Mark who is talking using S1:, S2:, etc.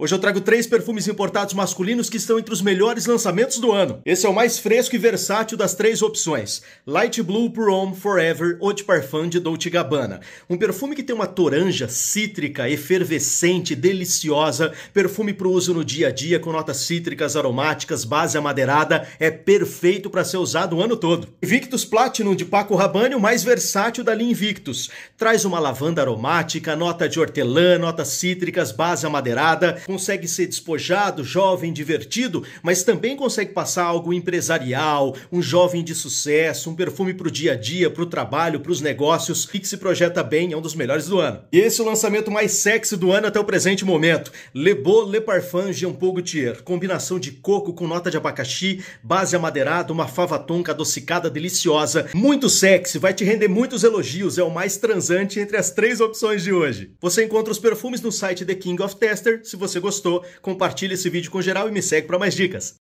S1: Hoje eu trago três perfumes importados masculinos que estão entre os melhores lançamentos do ano. Esse é o mais fresco e versátil das três opções: Light Blue Pour Homme Forever Eau de Parfum de Dolce Gabbana. Um perfume que tem uma toranja cítrica, efervescente, deliciosa, perfume para uso no dia a dia com notas cítricas, aromáticas, base amadeirada, é perfeito para ser usado o ano todo. Invictus Platinum de Paco Rabanne, o mais versátil da linha Invictus. Traz uma lavanda aromática, nota de hortelã, notas cítricas, base amadeirada consegue ser despojado, jovem, divertido, mas também consegue passar algo empresarial, um jovem de sucesso, um perfume para o dia a dia, para o trabalho, para os negócios, e que se projeta bem, é um dos melhores do ano. E esse é o lançamento mais sexy do ano até o presente momento. Le Beau Le Parfum Jean Paul Gaultier, combinação de coco com nota de abacaxi, base amadeirada, uma fava tonka adocicada deliciosa, muito sexy, vai te render muitos elogios, é o mais transante entre as três opções de hoje. Você encontra os perfumes no site The King of Tester, se você você gostou, compartilha esse vídeo com geral e me segue para mais dicas.